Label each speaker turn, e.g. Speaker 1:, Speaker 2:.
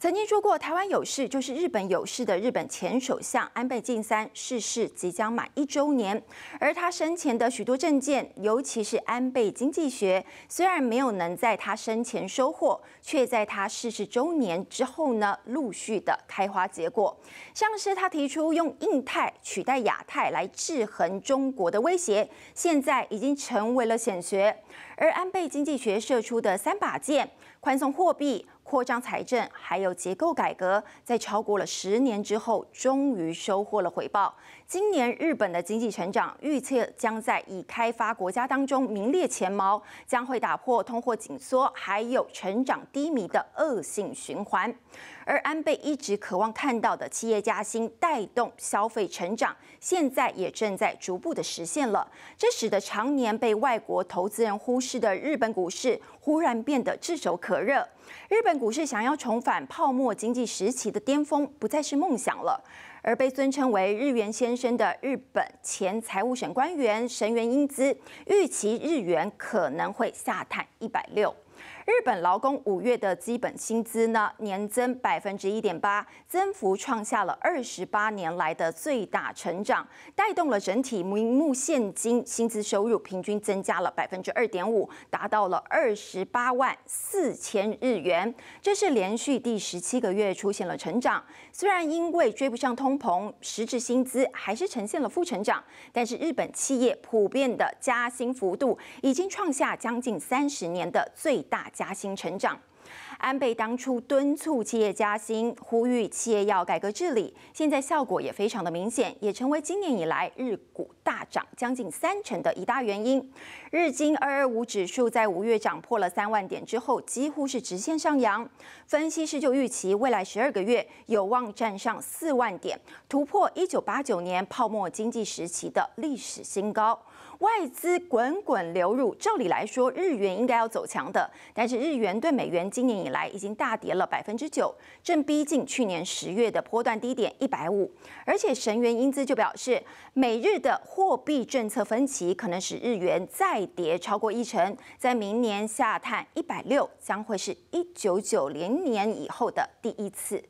Speaker 1: 曾经说过“台湾有事，就是日本有事”的日本前首相安倍晋三逝世，即将满一周年。而他生前的许多证件，尤其是安倍经济学，虽然没有能在他生前收获，却在他逝世周年之后呢，陆续的开花结果。像是他提出用印太取代亚太来制衡中国的威胁，现在已经成为了显学。而安倍经济学射出的三把剑——宽松货币。扩张财政还有结构改革，在超过了十年之后，终于收获了回报。今年日本的经济成长预测将在已开发国家当中名列前茅，将会打破通货紧缩还有成长低迷的恶性循环。而安倍一直渴望看到的企业加薪带动消费成长，现在也正在逐步的实现了。这使得常年被外国投资人忽视的日本股市忽然变得炙手可热。日本。股市想要重返泡沫经济时期的巅峰，不再是梦想了。而被尊称为“日元先生”的日本前财务省官员神原英姿，预期日元可能会下探一百六。日本劳工五月的基本薪资呢，年增百分之一点八，增幅创下了二十八年来的最大成长，带动了整体名目现金薪资收入平均增加了百分之二点五，达到了二十八万四千日元。这是连续第十七个月出现了成长，虽然因为追不上通膨，实质薪资还是呈现了负成长，但是日本企业普遍的加薪幅度已经创下将近三十年的最。大加薪，成长。安倍当初敦促企业加薪，呼吁企业要改革治理，现在效果也非常的明显，也成为今年以来日股大涨将近三成的一大原因。日经二二五指数在五月涨破了三万点之后，几乎是直线上扬。分析师就预期未来十二个月有望站上四万点，突破一九八九年泡沫经济时期的历史新高。外资滚滚流入，照理来说日元应该要走强的，但是日元对美元今年。来已经大跌了百分之九，正逼近去年十月的波段低点一百五，而且神元英姿就表示，美日的货币政策分歧可能使日元再跌超过一成，在明年下探一百六，将会是一九九零年以后的第一次。